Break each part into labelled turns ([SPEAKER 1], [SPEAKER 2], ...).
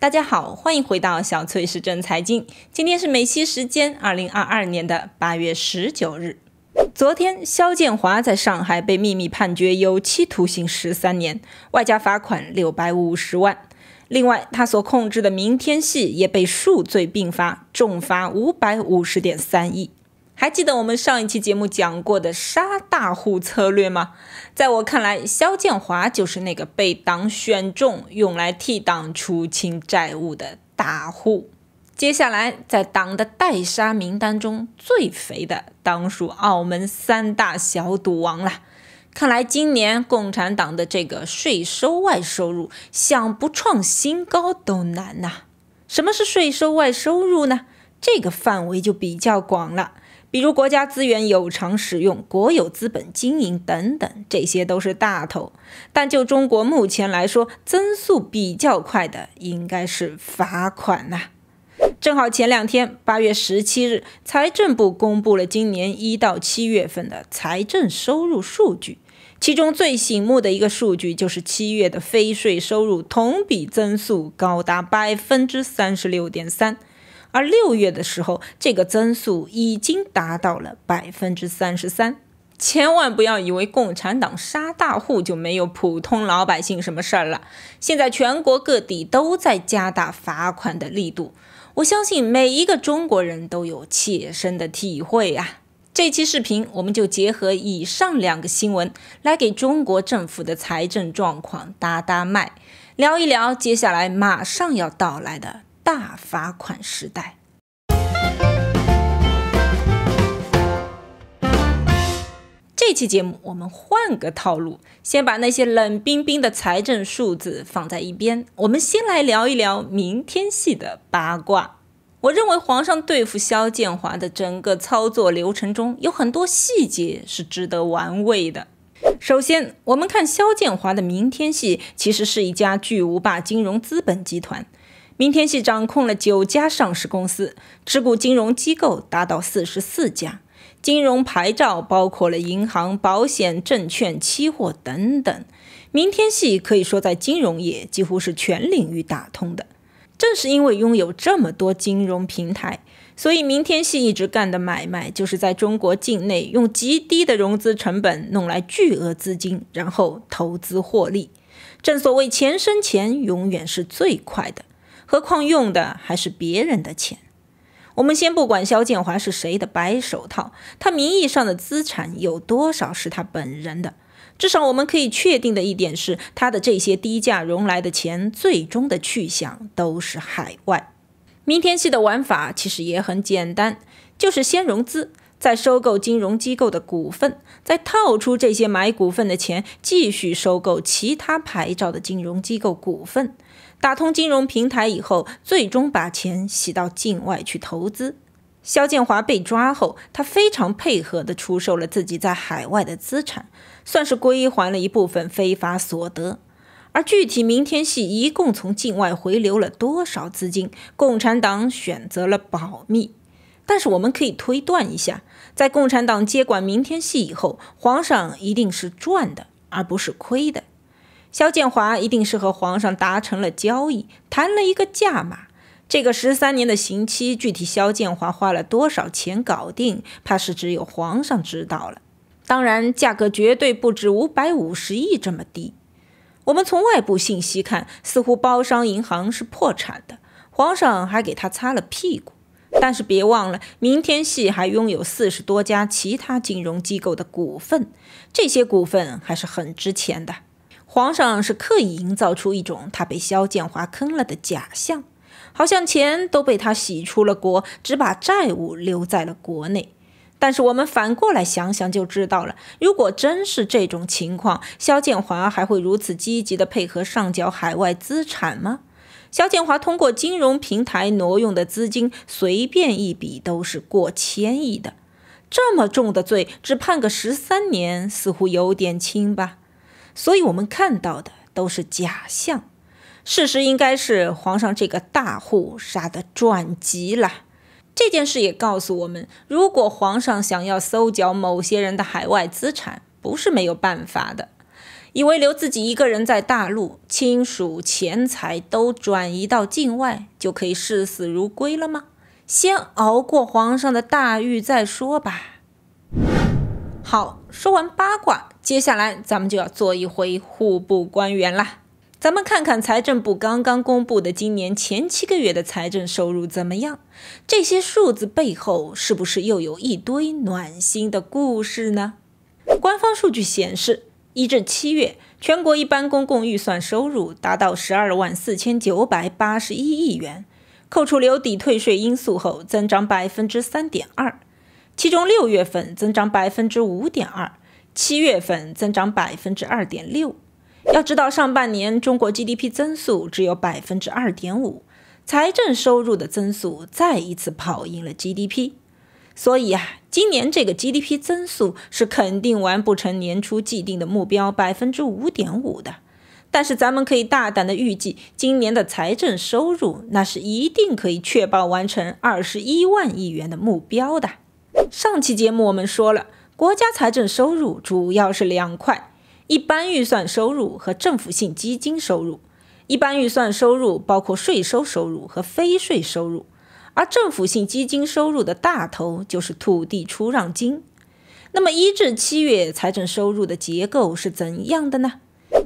[SPEAKER 1] 大家好，欢迎回到小崔时政财经。今天是美西时间二零二二年的八月十九日。昨天，肖建华在上海被秘密判决有期徒刑十三年，外加罚款六百五十万。另外，他所控制的明天系也被数罪并罚，重罚五百五十点三亿。还记得我们上一期节目讲过的杀大户策略吗？在我看来，肖建华就是那个被党选中用来替党出清债务的大户。接下来，在党的代杀名单中最肥的，当属澳门三大小赌王了。看来今年共产党的这个税收外收入，想不创新高都难呐。什么是税收外收入呢？这个范围就比较广了。比如国家资源有偿使用、国有资本经营等等，这些都是大头。但就中国目前来说，增速比较快的应该是罚款呐。正好前两天，八月十七日，财政部公布了今年一到七月份的财政收入数据，其中最醒目的一个数据就是七月的非税收入同比增速高达百分之三十六点三。而六月的时候，这个增速已经达到了百分之三十三。千万不要以为共产党杀大户就没有普通老百姓什么事儿了。现在全国各地都在加大罚款的力度，我相信每一个中国人都有切身的体会啊。这期视频我们就结合以上两个新闻，来给中国政府的财政状况搭搭脉，聊一聊接下来马上要到来的。大罚款时代。这期节目我们换个套路，先把那些冷冰冰的财政数字放在一边，我们先来聊一聊明天系的八卦。我认为皇上对付肖建华的整个操作流程中，有很多细节是值得玩味的。首先，我们看肖建华的明天系，其实是一家巨无霸金融资本集团。明天系掌控了九家上市公司，持股金融机构达到四十四家，金融牌照包括了银行、保险、证券、期货等等。明天系可以说在金融业几乎是全领域打通的。正是因为拥有这么多金融平台，所以明天系一直干的买卖就是在中国境内用极低的融资成本弄来巨额资金，然后投资获利。正所谓钱生钱，永远是最快的。何况用的还是别人的钱。我们先不管肖建华是谁的白手套，他名义上的资产有多少是他本人的？至少我们可以确定的一点是，他的这些低价融来的钱，最终的去向都是海外。明天系的玩法其实也很简单，就是先融资，再收购金融机构的股份，再套出这些买股份的钱，继续收购其他牌照的金融机构股份。打通金融平台以后，最终把钱洗到境外去投资。肖建华被抓后，他非常配合地出售了自己在海外的资产，算是归还了一部分非法所得。而具体明天系一共从境外回流了多少资金，共产党选择了保密。但是我们可以推断一下，在共产党接管明天系以后，皇上一定是赚的，而不是亏的。肖建华一定是和皇上达成了交易，谈了一个价码。这个十三年的刑期，具体肖建华花了多少钱搞定，怕是只有皇上知道了。当然，价格绝对不止五百五十亿这么低。我们从外部信息看，似乎包商银行是破产的，皇上还给他擦了屁股。但是别忘了，明天系还拥有四十多家其他金融机构的股份，这些股份还是很值钱的。皇上是刻意营造出一种他被肖建华坑了的假象，好像钱都被他洗出了国，只把债务留在了国内。但是我们反过来想想就知道了，如果真是这种情况，肖建华还会如此积极地配合上缴海外资产吗？肖建华通过金融平台挪用的资金，随便一笔都是过千亿的，这么重的罪，只判个十三年，似乎有点轻吧。所以我们看到的都是假象，事实应该是皇上这个大户杀的转急了。这件事也告诉我们，如果皇上想要搜缴某些人的海外资产，不是没有办法的。以为留自己一个人在大陆，亲属钱财都转移到境外，就可以视死如归了吗？先熬过皇上的大狱再说吧。好，说完八卦，接下来咱们就要做一回户部官员啦。咱们看看财政部刚刚公布的今年前七个月的财政收入怎么样？这些数字背后是不是又有一堆暖心的故事呢？官方数据显示，一至七月，全国一般公共预算收入达到十二万四千九百八十一亿元，扣除留抵退税因素后增长百分之三点二。其中六月份增长百分之五点二，七月份增长百分之二点六。要知道，上半年中国 GDP 增速只有百分之二点五，财政收入的增速再一次跑赢了 GDP。所以啊，今年这个 GDP 增速是肯定完不成年初既定的目标百分之五点五的。但是咱们可以大胆的预计，今年的财政收入那是一定可以确保完成二十一万亿元的目标的。上期节目我们说了，国家财政收入主要是两块：一般预算收入和政府性基金收入。一般预算收入包括税收收入和非税收入，而政府性基金收入的大头就是土地出让金。那么一至七月财政收入的结构是怎样的呢？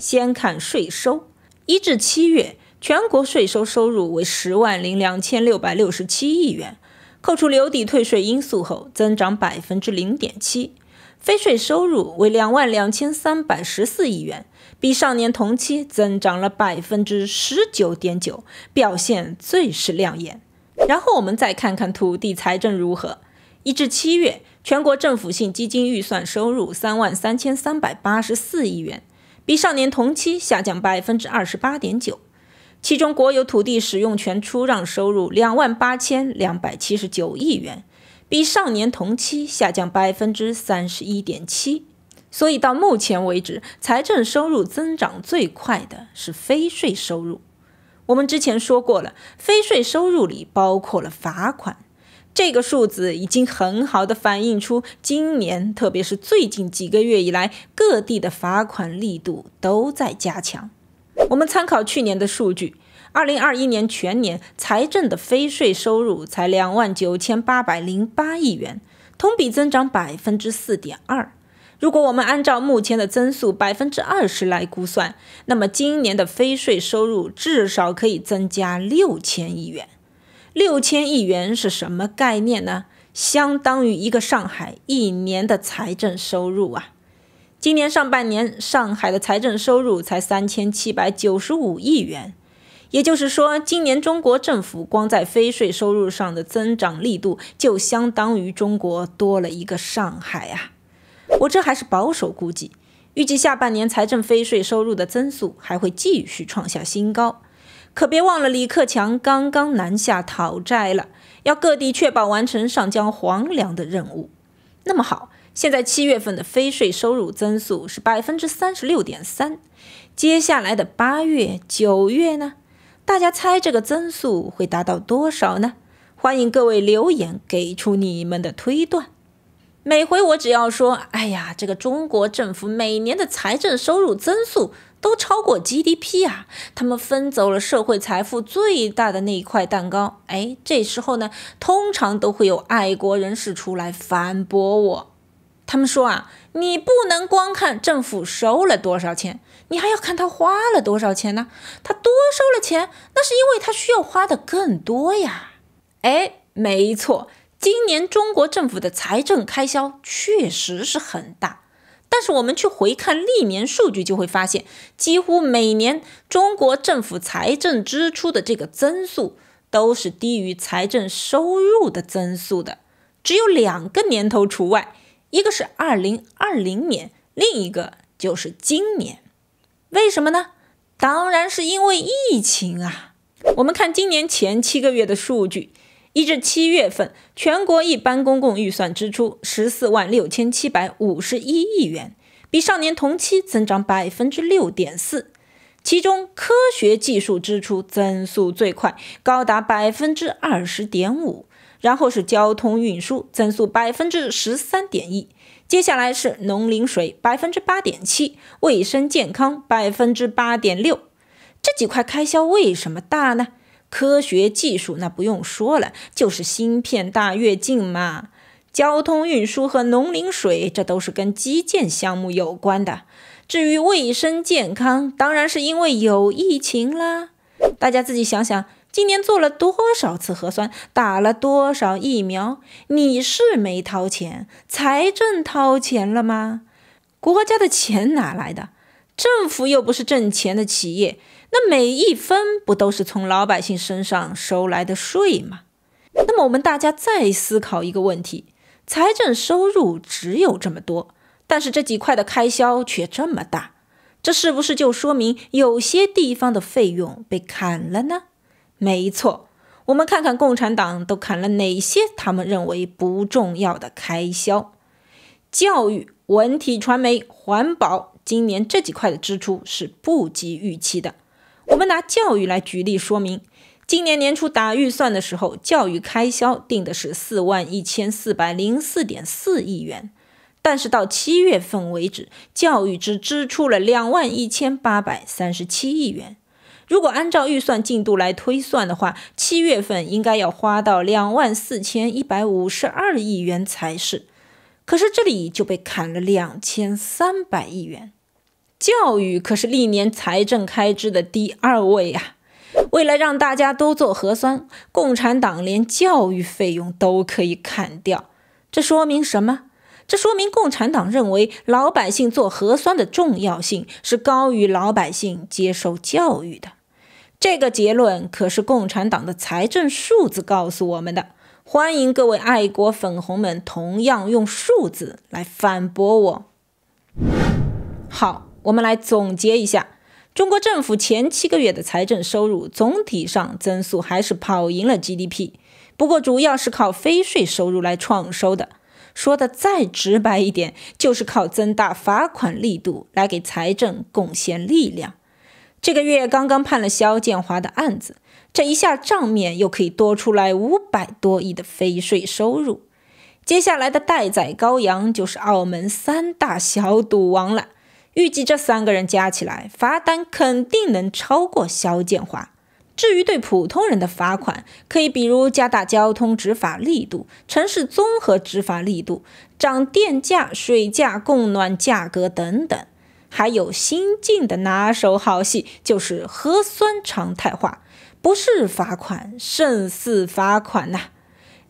[SPEAKER 1] 先看税收，一至七月全国税收收入为十万零两千六百六十七亿元。扣除留抵退税因素后，增长百分之零点七，非税收入为两万两千三百十四亿元，比上年同期增长了百分之十九点九，表现最是亮眼。然后我们再看看土地财政如何，一至七月全国政府性基金预算收入三万三千三百八十四亿元，比上年同期下降百分之二十八点九。其中，国有土地使用权出让收入两万八千两百七十九亿元，比上年同期下降百分之三十一点七。所以到目前为止，财政收入增长最快的是非税收入。我们之前说过了，非税收入里包括了罚款。这个数字已经很好的反映出今年，特别是最近几个月以来，各地的罚款力度都在加强。我们参考去年的数据，2021年全年财政的非税收入才2万9808亿元，同比增长4.2%。如果我们按照目前的增速20%来估算，那么今年的非税收入至少可以增加6000亿元。6000亿元是什么概念呢？相当于一个上海一年的财政收入啊！今年上半年，上海的财政收入才三千七百九十五亿元，也就是说，今年中国政府光在非税收入上的增长力度，就相当于中国多了一个上海啊！我这还是保守估计，预计下半年财政非税收入的增速还会继续创下新高。可别忘了，李克强刚刚南下讨债了，要各地确保完成上交皇粮的任务。那么好，现在七月份的非税收入增速是百分之三十六点三，接下来的八月、九月呢？大家猜这个增速会达到多少呢？欢迎各位留言给出你们的推断。每回我只要说，哎呀，这个中国政府每年的财政收入增速。都超过 GDP 啊！他们分走了社会财富最大的那一块蛋糕。哎，这时候呢，通常都会有爱国人士出来反驳我。他们说啊，你不能光看政府收了多少钱，你还要看他花了多少钱呢。他多收了钱，那是因为他需要花的更多呀。哎，没错，今年中国政府的财政开销确实是很大。但是我们去回看历年数据，就会发现，几乎每年中国政府财政支出的这个增速都是低于财政收入的增速的，只有两个年头除外，一个是二零二零年，另一个就是今年。为什么呢？当然是因为疫情啊。我们看今年前七个月的数据。一至七月份，全国一般公共预算支出十四万六千七百五十一亿元，比上年同期增长百分之六点四。其中，科学技术支出增速最快，高达百分之二十点五；然后是交通运输，增速百分之十三点一；接下来是农林水百分之八点七，卫生健康百分之八点六。这几块开销为什么大呢？科学技术那不用说了，就是芯片大跃进嘛。交通运输和农林水，这都是跟基建项目有关的。至于卫生健康，当然是因为有疫情啦。大家自己想想，今年做了多少次核酸，打了多少疫苗？你是没掏钱，财政掏钱了吗？国家的钱哪来的？政府又不是挣钱的企业。那每一分不都是从老百姓身上收来的税吗？那么我们大家再思考一个问题：财政收入只有这么多，但是这几块的开销却这么大，这是不是就说明有些地方的费用被砍了呢？没错，我们看看共产党都砍了哪些他们认为不重要的开销：教育、文体、传媒、环保。今年这几块的支出是不及预期的。我们拿教育来举例说明，今年年初打预算的时候，教育开销定的是四万一千四百零四点四亿元，但是到七月份为止，教育只支出了两万一千八百三十七亿元。如果按照预算进度来推算的话，七月份应该要花到两万四千一百五十二亿元才是，可是这里就被砍了两千三百亿元。教育可是历年财政开支的第二位啊！为了让大家都做核酸，共产党连教育费用都可以砍掉。这说明什么？这说明共产党认为老百姓做核酸的重要性是高于老百姓接受教育的。这个结论可是共产党的财政数字告诉我们的。欢迎各位爱国粉红们同样用数字来反驳我。好。我们来总结一下，中国政府前七个月的财政收入总体上增速还是跑赢了 GDP，不过主要是靠非税收入来创收的。说的再直白一点，就是靠增大罚款力度来给财政贡献力量。这个月刚刚判了肖建华的案子，这一下账面又可以多出来五百多亿的非税收入。接下来的待宰羔羊就是澳门三大小赌王了。预计这三个人加起来罚单肯定能超过肖建华。至于对普通人的罚款，可以比如加大交通执法力度、城市综合执法力度、涨电价、水价、供暖价格等等。还有新晋的拿手好戏就是核酸常态化，不是罚款胜似罚款呐。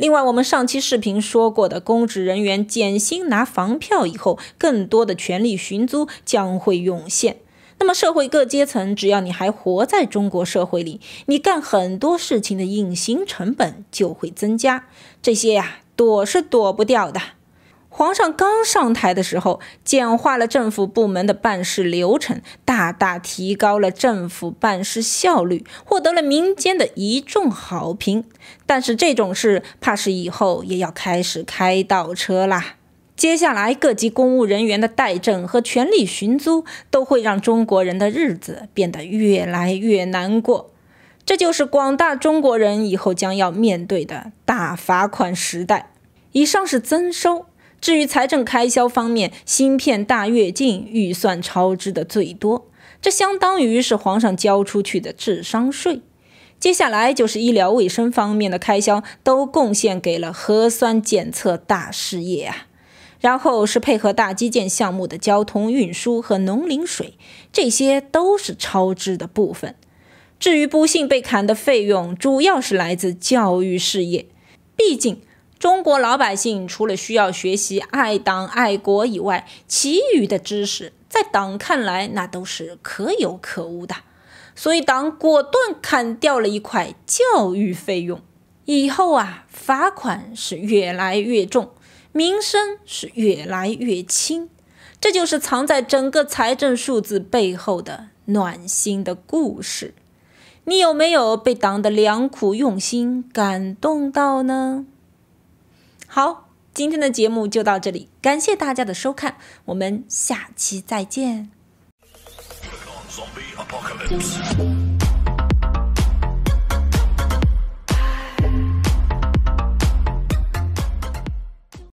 [SPEAKER 1] 另外，我们上期视频说过的，公职人员减薪拿房票以后，更多的权利寻租将会涌现。那么，社会各阶层，只要你还活在中国社会里，你干很多事情的隐形成本就会增加。这些呀，躲是躲不掉的。皇上刚上台的时候，简化了政府部门的办事流程，大大提高了政府办事效率，获得了民间的一众好评。但是这种事怕是以后也要开始开倒车啦。接下来各级公务人员的代政和权力寻租，都会让中国人的日子变得越来越难过。这就是广大中国人以后将要面对的大罚款时代。以上是增收。至于财政开销方面，芯片大跃进预算超支的最多，这相当于是皇上交出去的智商税。接下来就是医疗卫生方面的开销，都贡献给了核酸检测大事业啊。然后是配合大基建项目的交通运输和农林水，这些都是超支的部分。至于不幸被砍的费用，主要是来自教育事业，毕竟。中国老百姓除了需要学习爱党爱国以外，其余的知识在党看来那都是可有可无的。所以党果断砍掉了一块教育费用，以后啊罚款是越来越重，民生是越来越轻。这就是藏在整个财政数字背后的暖心的故事。你有没有被党的良苦用心感动到呢？好，今天的节目就到这里，感谢大家的收看，我们下期再见。